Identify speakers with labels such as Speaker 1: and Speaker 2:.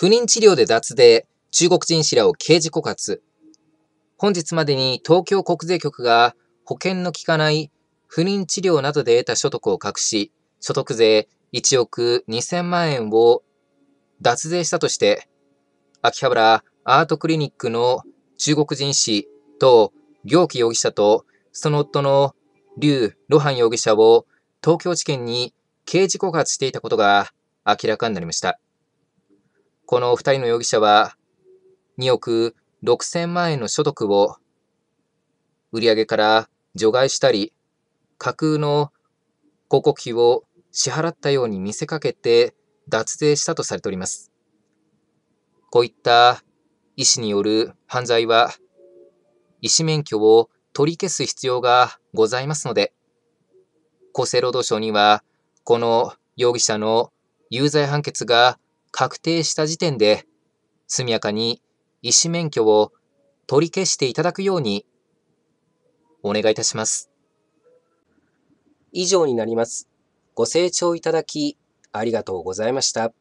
Speaker 1: 不妊治療で脱税、中国人氏らを刑事告発。本日までに東京国税局が保険の効かない不妊治療などで得た所得を隠し、所得税1億2000万円を脱税したとして、秋葉原アートクリニックの中国人氏と行基容疑者とその夫の劉露伴容疑者を東京地検に刑事告発していたことが明らかになりました。この2人の容疑者は、2億6千万円の所得を売上から除外したり、架空の広告費を支払ったように見せかけて脱税したとされております。こういった医師による犯罪は、医師免許を取り消す必要がございますので、厚生労働省には、この容疑者の有罪判決が確定した時点で、速やかに医師免許を取り消し
Speaker 2: ていただくように、お願いいたします。以上になります。ご清聴いただき、ありがとうございました。